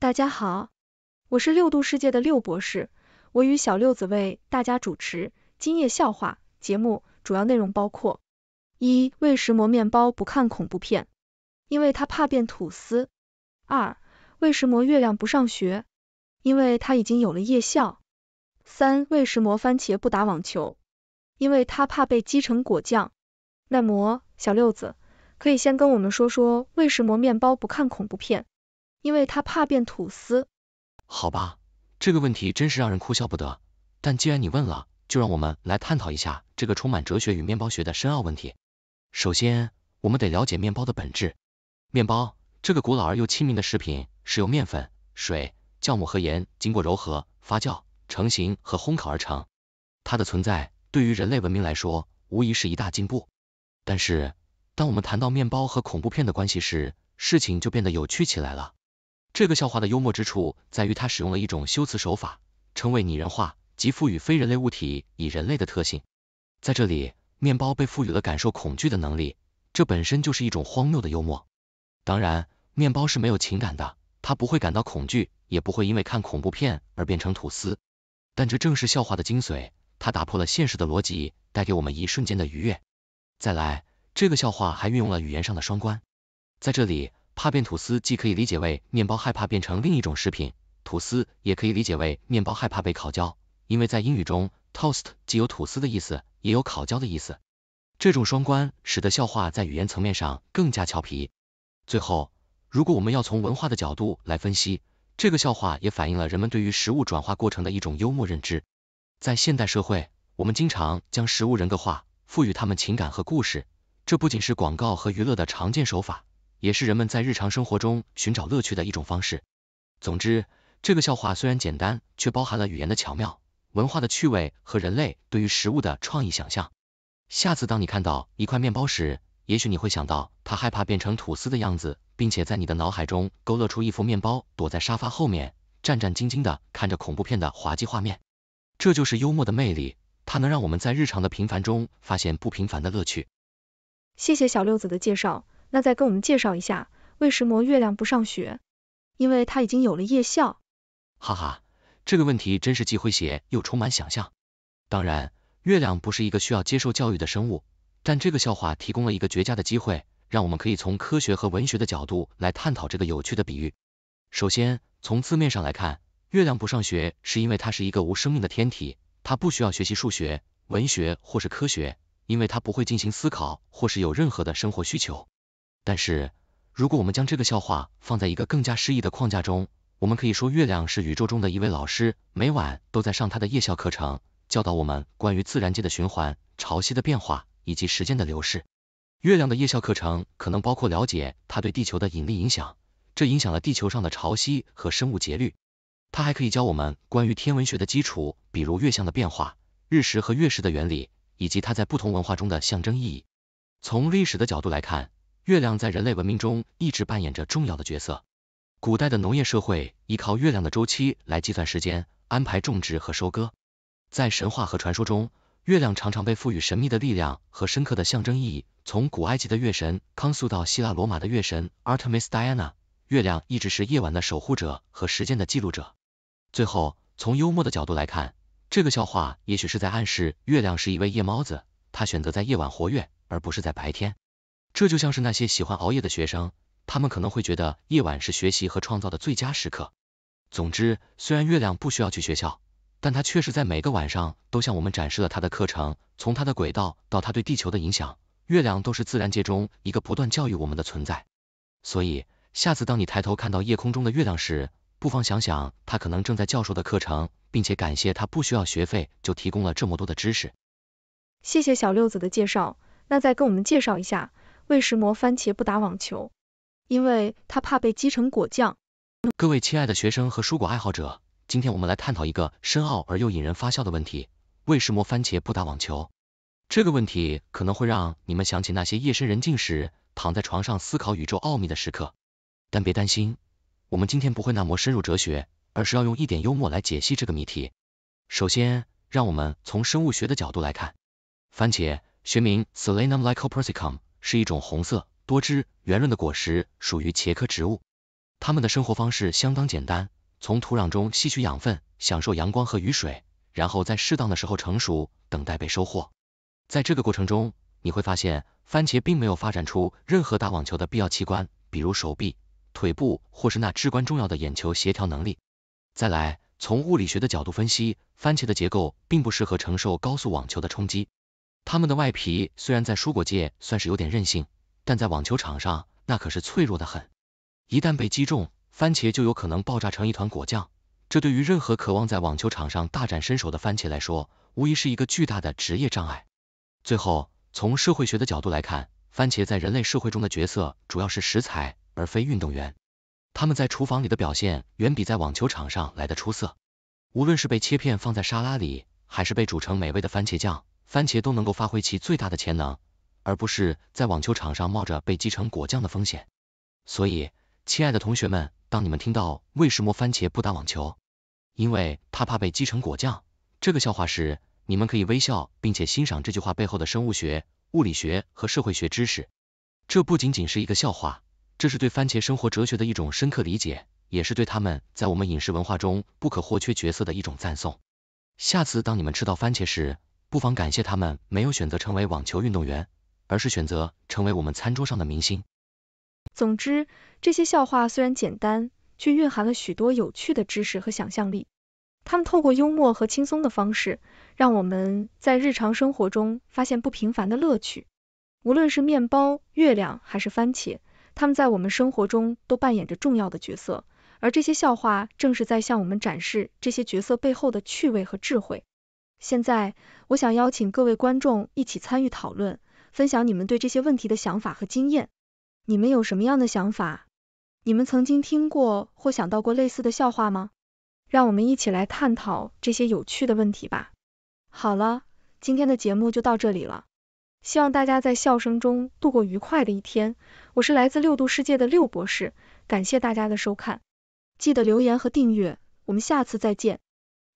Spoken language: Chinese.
大家好，我是六度世界的六博士，我与小六子为大家主持今夜笑话节目。主要内容包括：一、为什么面包不看恐怖片，因为他怕变吐司；二、为什么月亮不上学，因为他已经有了夜校；三、为什么番茄不打网球，因为他怕被击成果酱。那么，小六子可以先跟我们说说为什么面包不看恐怖片。因为他怕变吐司。好吧，这个问题真是让人哭笑不得。但既然你问了，就让我们来探讨一下这个充满哲学与面包学的深奥问题。首先，我们得了解面包的本质。面包这个古老而又亲民的食品，是由面粉、水、酵母和盐经过揉合、发酵、成型和烘烤而成。它的存在对于人类文明来说，无疑是一大进步。但是，当我们谈到面包和恐怖片的关系时，事情就变得有趣起来了。这个笑话的幽默之处在于，它使用了一种修辞手法，称为拟人化，即赋予非人类物体以人类的特性。在这里，面包被赋予了感受恐惧的能力，这本身就是一种荒谬的幽默。当然，面包是没有情感的，它不会感到恐惧，也不会因为看恐怖片而变成吐司。但这正是笑话的精髓，它打破了现实的逻辑，带给我们一瞬间的愉悦。再来，这个笑话还运用了语言上的双关，在这里。怕变吐司既可以理解为面包害怕变成另一种食品吐司，也可以理解为面包害怕被烤焦，因为在英语中 toast 既有吐司的意思，也有烤焦的意思。这种双关使得笑话在语言层面上更加俏皮。最后，如果我们要从文化的角度来分析，这个笑话也反映了人们对于食物转化过程的一种幽默认知。在现代社会，我们经常将食物人格化，赋予他们情感和故事，这不仅是广告和娱乐的常见手法。也是人们在日常生活中寻找乐趣的一种方式。总之，这个笑话虽然简单，却包含了语言的巧妙、文化的趣味和人类对于食物的创意想象。下次当你看到一块面包时，也许你会想到他害怕变成吐司的样子，并且在你的脑海中勾勒出一幅面包躲在沙发后面，战战兢兢地看着恐怖片的滑稽画面。这就是幽默的魅力，它能让我们在日常的平凡中发现不平凡的乐趣。谢谢小六子的介绍。那再跟我们介绍一下，为什么月亮不上学？因为它已经有了夜校。哈哈，这个问题真是既诙谐又充满想象。当然，月亮不是一个需要接受教育的生物，但这个笑话提供了一个绝佳的机会，让我们可以从科学和文学的角度来探讨这个有趣的比喻。首先，从字面上来看，月亮不上学是因为它是一个无生命的天体，它不需要学习数学、文学或是科学，因为它不会进行思考或是有任何的生活需求。但是，如果我们将这个笑话放在一个更加诗意的框架中，我们可以说月亮是宇宙中的一位老师，每晚都在上他的夜校课程，教导我们关于自然界的循环、潮汐的变化以及时间的流逝。月亮的夜校课程可能包括了解它对地球的引力影响，这影响了地球上的潮汐和生物节律。它还可以教我们关于天文学的基础，比如月相的变化、日食和月食的原理，以及它在不同文化中的象征意义。从历史的角度来看，月亮在人类文明中一直扮演着重要的角色。古代的农业社会依靠月亮的周期来计算时间，安排种植和收割。在神话和传说中，月亮常常被赋予神秘的力量和深刻的象征意义。从古埃及的月神康素到希腊罗马的月神 Artemis Diana，月亮一直是夜晚的守护者和时间的记录者。最后，从幽默的角度来看，这个笑话也许是在暗示月亮是一位夜猫子，它选择在夜晚活跃，而不是在白天。这就像是那些喜欢熬夜的学生，他们可能会觉得夜晚是学习和创造的最佳时刻。总之，虽然月亮不需要去学校，但它确实在每个晚上都向我们展示了它的课程，从它的轨道到它对地球的影响，月亮都是自然界中一个不断教育我们的存在。所以，下次当你抬头看到夜空中的月亮时，不妨想想它可能正在教授的课程，并且感谢它不需要学费就提供了这么多的知识。谢谢小六子的介绍，那再跟我们介绍一下。为什么番茄不打网球？因为他怕被击成果酱。各位亲爱的学生和蔬果爱好者，今天我们来探讨一个深奥而又引人发笑的问题：为什么番茄不打网球？这个问题可能会让你们想起那些夜深人静时躺在床上思考宇宙奥秘的时刻。但别担心，我们今天不会那么深入哲学，而是要用一点幽默来解析这个谜题。首先，让我们从生物学的角度来看，番茄，学名 Solanum lycopersicum。是一种红色、多汁、圆润的果实，属于茄科植物。它们的生活方式相当简单，从土壤中吸取养分，享受阳光和雨水，然后在适当的时候成熟，等待被收获。在这个过程中，你会发现，番茄并没有发展出任何打网球的必要器官，比如手臂、腿部，或是那至关重要的眼球协调能力。再来，从物理学的角度分析，番茄的结构并不适合承受高速网球的冲击。它们的外皮虽然在蔬果界算是有点韧性，但在网球场上那可是脆弱的很。一旦被击中，番茄就有可能爆炸成一团果酱。这对于任何渴望在网球场上大展身手的番茄来说，无疑是一个巨大的职业障碍。最后，从社会学的角度来看，番茄在人类社会中的角色主要是食材，而非运动员。他们在厨房里的表现远比在网球场上来的出色。无论是被切片放在沙拉里，还是被煮成美味的番茄酱。番茄都能够发挥其最大的潜能，而不是在网球场上冒着被击成果酱的风险。所以，亲爱的同学们，当你们听到“为什么番茄不打网球？因为他怕被击成果酱”这个笑话时，你们可以微笑并且欣赏这句话背后的生物学、物理学和社会学知识。这不仅仅是一个笑话，这是对番茄生活哲学的一种深刻理解，也是对他们在我们饮食文化中不可或缺角色的一种赞颂。下次当你们吃到番茄时，不妨感谢他们没有选择成为网球运动员，而是选择成为我们餐桌上的明星。总之，这些笑话虽然简单，却蕴含了许多有趣的知识和想象力。他们透过幽默和轻松的方式，让我们在日常生活中发现不平凡的乐趣。无论是面包、月亮还是番茄，他们在我们生活中都扮演着重要的角色，而这些笑话正是在向我们展示这些角色背后的趣味和智慧。现在，我想邀请各位观众一起参与讨论，分享你们对这些问题的想法和经验。你们有什么样的想法？你们曾经听过或想到过类似的笑话吗？让我们一起来探讨这些有趣的问题吧。好了，今天的节目就到这里了，希望大家在笑声中度过愉快的一天。我是来自六度世界的六博士，感谢大家的收看，记得留言和订阅，我们下次再见。